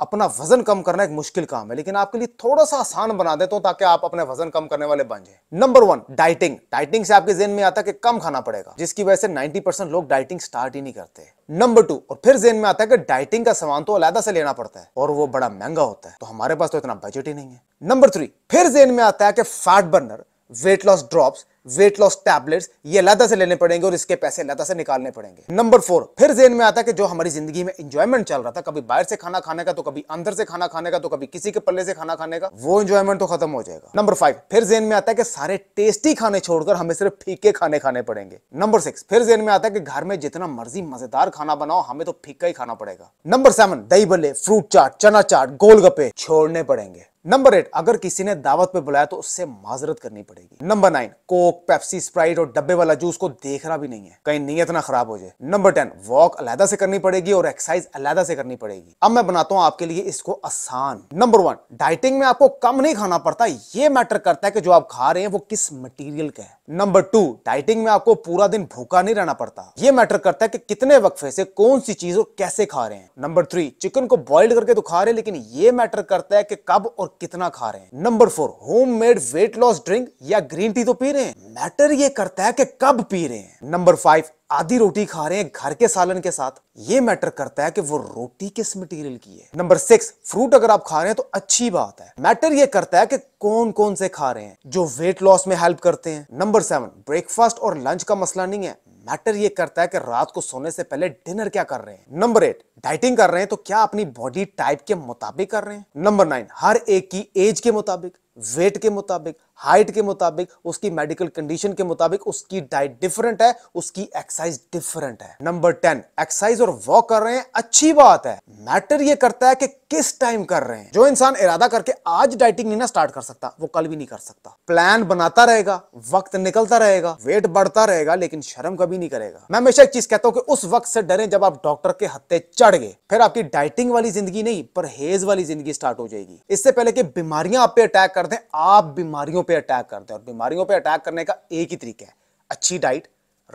अपना वजन कम करना एक मुश्किल काम है लेकिन आपके लिए थोड़ा सा आसान बना देता हूं ताकि आप अपने वजन कम करने वाले बन जाए नंबर वन डाइटिंग डाइटिंग से आपके जेन में आता है कि कम खाना पड़ेगा जिसकी वजह से 90 परसेंट लोग डाइटिंग स्टार्ट ही नहीं करते नंबर टू और फिर जेन में आता है कि डाइटिंग का सामान तो अलहदा से लेना पड़ता है और वो बड़ा महंगा होता है तो हमारे पास तो इतना बजट ही नहीं है नंबर थ्री फिर जेन में आता है कि fat burner weight loss drops weight loss tablets ये लदा से लेने पड़ेंगे और इसके पैसे लदा से निकालने पड़ेंगे नंबर फोर फिर जेन में आता है कि जो हमारी जिंदगी में इंजॉयमेंट चल रहा था कभी बाहर से खाना खाने का तो कभी अंदर से खाना खाने का तो कभी किसी के पल्ले से खाना खाने का वो इंजॉयमेंट तो खत्म हो जाएगा नंबर फाइव फिर जेन में आता है कि सारे टेस्टी खाने छोड़कर हमें सिर्फ फीके खाने खाने पड़ेंगे नंबर सिक्स फिर जेन में आता है कि घर में जितना मर्जी मजेदार खाना बनाओ हमें तो फीका ही खाना पड़ेगा नंबर सेवन दही बल्ले फ्रूट चाट चना चाट गोलगप्पे छोड़ने पड़ेंगे नंबर एट अगर किसी ने दावत पे बुलाया तो उससे माजरत करनी पड़ेगी नंबर नाइन को कोक पेप्सी स्प्राइट और डब्बे वाला जूस को देखना भी नहीं है कहीं नीयत ना खराब हो जाए नंबर टेन वॉक अलहदा से करनी पड़ेगी और एक्सरसाइज अलहदा से करनी पड़ेगी अब मैं बनाता हूँ आपके लिए इसको आसान नंबर वन डाइटिंग में आपको कम नहीं खाना पड़ता ये मैटर करता है कि जो आप खा रहे हैं वो किस मटीरियल का है नंबर टू डाइटिंग में आपको पूरा दिन भूखा नहीं रहना पड़ता ये मैटर करता है कि कितने वक्फे से कौन सी चीज और कैसे खा रहे हैं नंबर थ्री चिकन को बॉइल्ड करके तो खा रहे हैं लेकिन ये मैटर करता है कि कब और कितना खा रहे हैं number four home made weight loss drink या ग्रीन टी तो पी रहे हैं मैटर ये करता है कि कब पी रहे हैं नंबर फाइव आधी रोटी खा रहे हैं घर के सालन के साथ ये मैटर करता है कि वो रोटी किस मटेरियल की है नंबर सिक्स फ्रूट अगर आप खा रहे हैं तो अच्छी बात है मैटर ये करता है कि कौन कौन से खा रहे हैं जो वेट लॉस में हेल्प करते हैं नंबर सेवन ब्रेकफास्ट और लंच का मसला नहीं है मैटर ये करता है कि रात को सोने से पहले डिनर क्या कर रहे हैं नंबर एट डाइटिंग कर रहे हैं तो क्या अपनी बॉडी टाइप के मुताबिक कर रहे हैं नंबर नाइन हर एक की एज के मुताबिक वेट के मुताबिक हाइट के मुताबिक उसकी मेडिकल कंडीशन के मुताबिक उसकी डाइट डिफरेंट है उसकी एक्सरसाइज डिफरेंट है नंबर टेन एक्सरसाइज और वॉक कर रहे हैं अच्छी बात है मैटर ये करता है कि किस टाइम कर रहे हैं जो इंसान इरादा करके आज डाइटिंग नहीं ना स्टार्ट कर सकता वो कल भी नहीं कर सकता प्लान बनाता रहेगा वक्त निकलता रहेगा वेट बढ़ता रहेगा लेकिन शर्म कभी नहीं करेगा मैं हमेशा एक चीज कहता हूँ कि उस वक्त से डरे जब आप डॉक्टर के हत्ते चढ़ गए फिर आपकी डाइटिंग वाली जिंदगी नहीं परहेज वाली जिंदगी स्टार्ट हो जाएगी इससे पहले कि बीमारियां आप पे अटैक कर दें आप बीमारियों पे अटैक करते हैं और बीमारियों पे अटैक करने का एक ही तरीका है अच्छी diet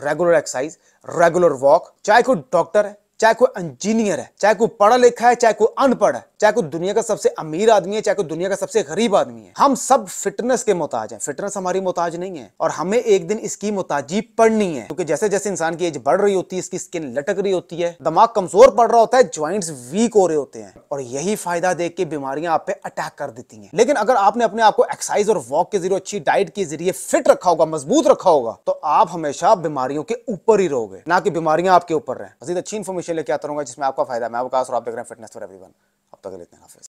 regular exercise regular walk चाहे कोई डॉक्टर है चाहे कोई इंजीनियर है चाहे कोई पढ़ा लिखा है चाहे कोई अनपढ़ है चाहे कोई दुनिया का सबसे अमीर आदमी है चाहे कोई दुनिया का सबसे गरीब आदमी है हम सब फिटनेस के मोहताज हैं फिटनेस हमारी मोहताज नहीं है और हमें एक दिन इसकी मोहताजी पड़नी है क्योंकि जैसे जैसे इंसान की एज बढ़ रही होती है इसकी स्किन लटक रही होती है दिमाग कमजोर पड़ रहा होता है ज्वाइंट्स वीक हो रहे होते हैं और यही फायदा देख के बीमारियां आप पे अटैक कर देती है लेकिन अगर आपने अपने आप को एक्सरसाइज और वॉक के जरिए अच्छी डाइट के जरिए फिट रखा होगा मजबूत रखा होगा तो आप हमेशा बीमारियों के ऊपर ही रहोगे ना कि बीमारियां आपके ऊपर रहे अच्छी इन्फॉर्मेशन लेके आता रहूंगा जिसमें आपका फायदा मैं आपका देख रहे हैं फिटनेस फॉर एवरीवन اشتغلت نحافظ